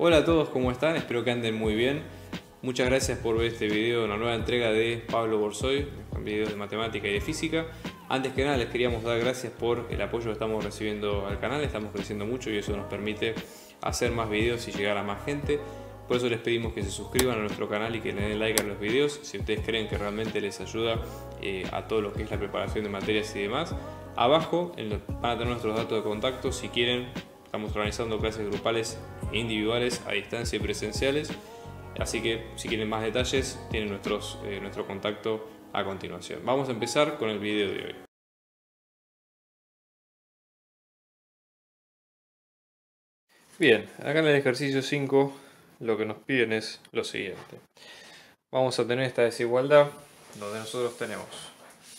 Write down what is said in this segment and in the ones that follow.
Hola a todos, ¿cómo están? Espero que anden muy bien. Muchas gracias por ver este video, una nueva entrega de Pablo Borsoy, video de matemática y de física. Antes que nada les queríamos dar gracias por el apoyo que estamos recibiendo al canal, estamos creciendo mucho y eso nos permite hacer más videos y llegar a más gente. Por eso les pedimos que se suscriban a nuestro canal y que le den like a los videos si ustedes creen que realmente les ayuda eh, a todo lo que es la preparación de materias y demás. Abajo van a tener nuestros datos de contacto si quieren Estamos organizando clases grupales individuales a distancia y presenciales. Así que si quieren más detalles, tienen nuestros, eh, nuestro contacto a continuación. Vamos a empezar con el video de hoy. Bien, acá en el ejercicio 5 lo que nos piden es lo siguiente. Vamos a tener esta desigualdad donde nosotros tenemos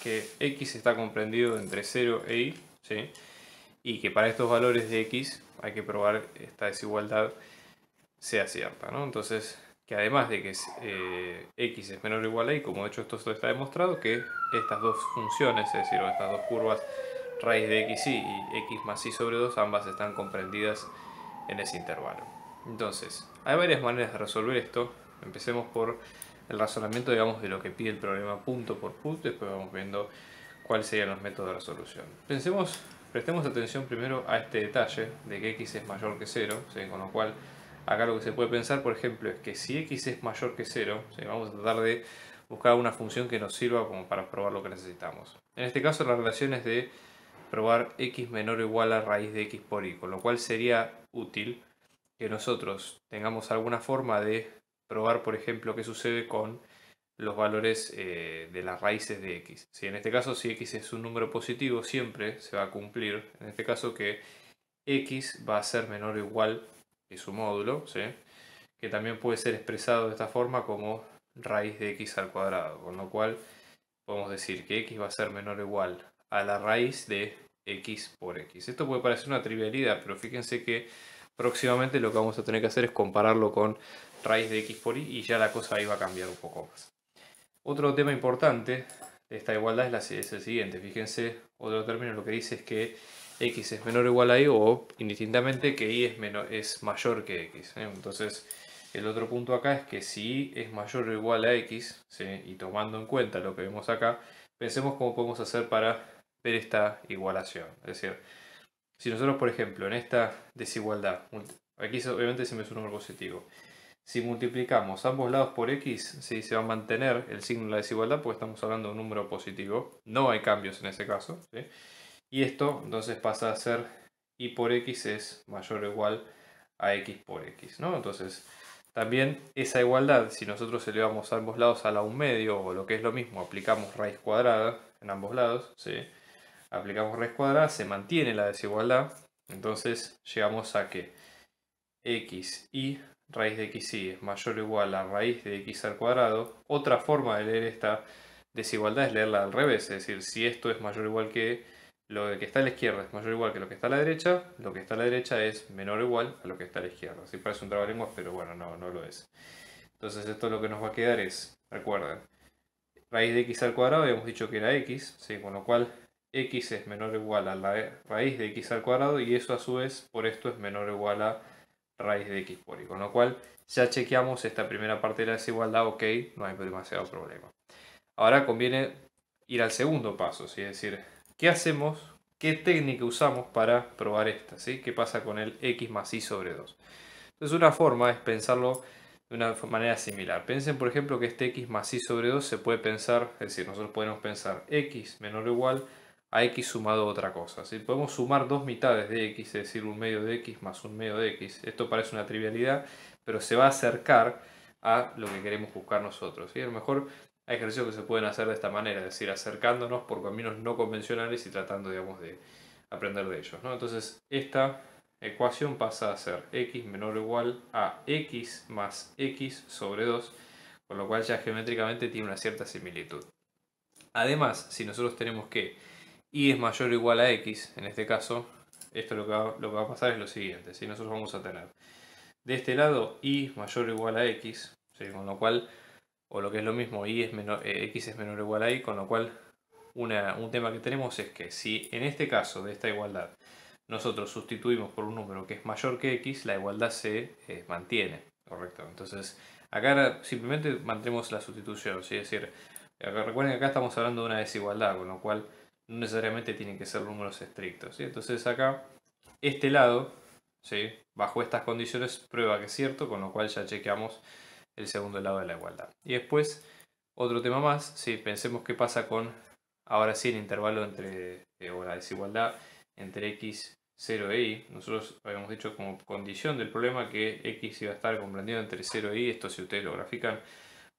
que x está comprendido entre 0 e y, ¿sí? y que para estos valores de x hay que probar esta desigualdad sea cierta. ¿no? Entonces, que además de que eh, x es menor o igual a y, como de hecho esto está demostrado, que estas dos funciones, es decir, estas dos curvas raíz de x y, x más y sobre 2, ambas están comprendidas en ese intervalo. Entonces, hay varias maneras de resolver esto. Empecemos por el razonamiento, digamos, de lo que pide el problema punto por punto, después vamos viendo cuáles serían los métodos de resolución. Pensemos Prestemos atención primero a este detalle de que x es mayor que 0, con lo cual acá lo que se puede pensar, por ejemplo, es que si x es mayor que 0, vamos a tratar de buscar una función que nos sirva como para probar lo que necesitamos. En este caso la relación es de probar x menor o igual a raíz de x por y, con lo cual sería útil que nosotros tengamos alguna forma de probar, por ejemplo, qué sucede con los valores eh, de las raíces de x. Si En este caso, si x es un número positivo, siempre se va a cumplir, en este caso, que x va a ser menor o igual que su módulo, que también puede ser expresado de esta forma como raíz de x al cuadrado, con lo cual podemos decir que x va a ser menor o igual a la raíz de x por x. Esto puede parecer una trivialidad, pero fíjense que próximamente lo que vamos a tener que hacer es compararlo con raíz de x por y y ya la cosa ahí va a cambiar un poco más. Otro tema importante de esta igualdad es, la, el siguiente. Fíjense, otro término lo que dice es que x es menor o igual a y o indistintamente que y es, menor, es mayor que x. ¿eh? Entonces, el otro punto acá es que si y es mayor o igual a x, y tomando en cuenta lo que vemos acá, pensemos cómo podemos hacer para ver esta igualación. Es decir, si nosotros, por ejemplo, en esta desigualdad, aquí obviamente se me es un número positivo, si multiplicamos ambos lados por x, se va a mantener el signo de la desigualdad porque estamos hablando de un número positivo. No hay cambios en ese caso. Y esto entonces pasa a ser y por x es mayor o igual a x por x. ¿no? Entonces también esa igualdad, si nosotros elevamos ambos lados a la 1 medio o lo que es lo mismo, aplicamos raíz cuadrada en ambos lados, aplicamos raíz cuadrada, se mantiene la desigualdad. Entonces llegamos a que x y raíz de x y es mayor o igual a raíz de x al cuadrado, otra forma de leer esta desigualdad es leerla al revés, es decir, si esto es mayor o igual que lo que está a la izquierda es mayor o igual que lo que está a la derecha, lo que está a la derecha es menor o igual a lo que está a la izquierda. Así parece un trabalenguas, pero bueno, no, no lo es. Entonces esto lo que nos va a quedar es, recuerden, raíz de x al cuadrado, habíamos dicho que era x, ¿sí? con lo cual x es menor o igual a la raíz de x al cuadrado y eso a su vez por esto es menor o igual a raíz de x por y. Con lo cual ya chequeamos esta primera parte de la desigualdad, ok, no hay demasiado problema. Ahora conviene ir al segundo paso, es decir, ¿qué hacemos? ¿Qué técnica usamos para probar esta? ¿sí? ¿Qué pasa con el x más y sobre 2? Entonces una forma es pensarlo de una manera similar. Piensen por ejemplo que este x más y sobre 2 se puede pensar, es decir, nosotros podemos pensar x menor o igual a x sumado otra cosa. Si podemos sumar dos mitades de x, es decir, un medio de x más un medio de x. Esto parece una trivialidad, pero se va a acercar a lo que queremos buscar nosotros. Y a lo mejor hay ejercicios que se pueden hacer de esta manera, es decir, acercándonos por caminos no convencionales y tratando, digamos, de aprender de ellos. Entonces, esta ecuación pasa a ser x menor o igual a x más x sobre 2, con lo cual ya geométricamente tiene una cierta similitud. Además, si nosotros tenemos que y es mayor o igual a x, en este caso, esto lo que, va, a pasar es lo siguiente, si nosotros vamos a tener de este lado y mayor o igual a x, con lo cual, o lo que es lo mismo, y es menor, eh, x es menor o igual a y, con lo cual un tema que tenemos es que si en este caso de esta igualdad nosotros sustituimos por un número que es mayor que x, la igualdad se eh, mantiene, ¿correcto? Entonces, acá simplemente mantemos la sustitución, es decir, recuerden que acá estamos hablando de una desigualdad, con lo cual no necesariamente tienen que ser números estrictos. Entonces acá, este lado, ¿sí? bajo estas condiciones, prueba que es cierto, con lo cual ya chequeamos el segundo lado de la igualdad. Y después, otro tema más, pensemos qué pasa con, ahora sí, el intervalo entre, eh, o la desigualdad entre x 0 e y. Nosotros habíamos dicho como condición del problema que x iba a estar comprendido entre 0 e y. Esto si ustedes lo grafican,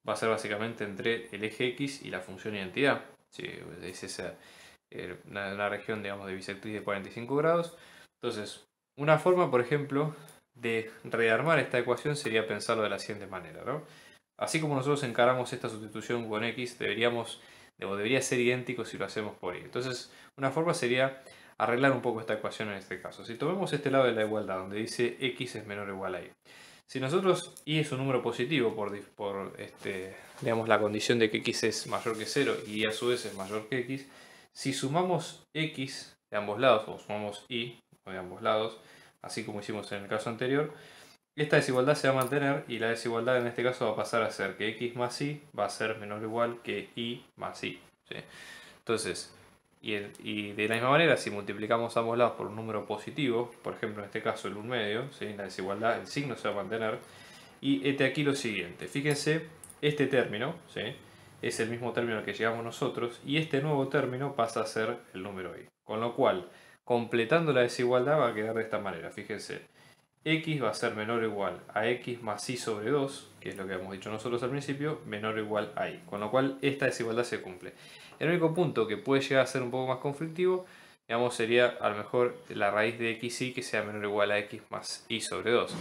va a ser básicamente entre el eje x y la función identidad. Sí, es esa en eh, la, región, de bisectriz de 45 grados. Entonces, una forma, por ejemplo, de rearmar esta ecuación sería pensarlo de la siguiente manera, Así como nosotros encaramos esta sustitución con x, deberíamos, debería ser idéntico si lo hacemos por y. Entonces, una forma sería arreglar un poco esta ecuación en este caso. Si tomamos este lado de la igualdad, donde dice x es menor o igual a y. Si nosotros y es un número positivo por, por este, digamos, la condición de que x es mayor que 0 y a su vez es mayor que x, si sumamos x de ambos lados, o sumamos y de ambos lados, así como hicimos en el caso anterior, esta desigualdad se va a mantener y la desigualdad en este caso va a pasar a ser que x más y va a ser menor o igual que y más y. Entonces, y, de la misma manera, si multiplicamos ambos lados por un número positivo, por ejemplo en este caso el 1 medio, la desigualdad, el signo se va a mantener, y este aquí lo siguiente, fíjense este término, ¿sí? es el mismo término al que llegamos nosotros y este nuevo término pasa a ser el número i. Con lo cual, completando la desigualdad va a quedar de esta manera, fíjense. x va a ser menor o igual a x más i sobre 2, que es lo que hemos dicho nosotros al principio, menor o igual a i. Con lo cual, esta desigualdad se cumple. El único punto que puede llegar a ser un poco más conflictivo, digamos, sería a lo mejor la raíz de x y que sea menor o igual a x más i sobre 2.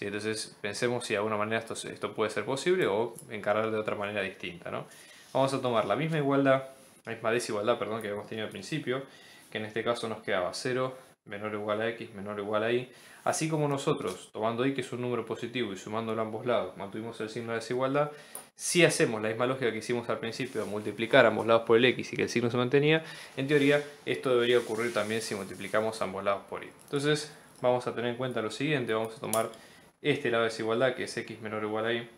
Entonces pensemos si de alguna manera esto, esto puede ser posible o encargar de otra manera distinta. ¿no? Vamos a tomar la misma igualdad, la misma desigualdad perdón, que habíamos tenido al principio, que en este caso nos quedaba 0 menor o igual a x menor o igual a y, así como nosotros, tomando y que es un número positivo y sumándolo a ambos lados, mantuvimos el signo de desigualdad, si hacemos la misma lógica que hicimos al principio, multiplicar ambos lados por el x y que el signo se mantenía, en teoría esto debería ocurrir también si multiplicamos ambos lados por y. Entonces vamos a tener en cuenta lo siguiente, vamos a tomar este lado de desigualdad, que es x menor o igual a y,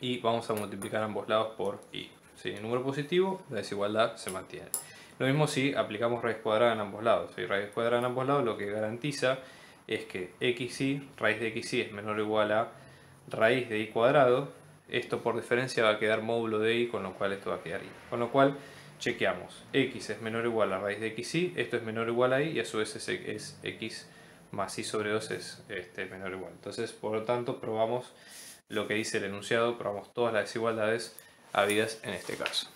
y vamos a multiplicar ambos lados por y. Si el número positivo, la desigualdad se mantiene. Lo mismo si aplicamos raíz cuadrada en ambos lados. Si raíz cuadrada en ambos lados lo que garantiza es que xy, raíz de xy es menor o igual a raíz de y cuadrado. Esto por diferencia va a quedar módulo de y, con lo cual esto va a quedar y. Con lo cual chequeamos, x es menor o igual a raíz de xy, esto es menor o igual a y y a su vez es, es x más sobre este, es este, menor o igual. Entonces, por lo tanto, probamos lo que dice el enunciado, probamos todas las desigualdades habidas en este caso.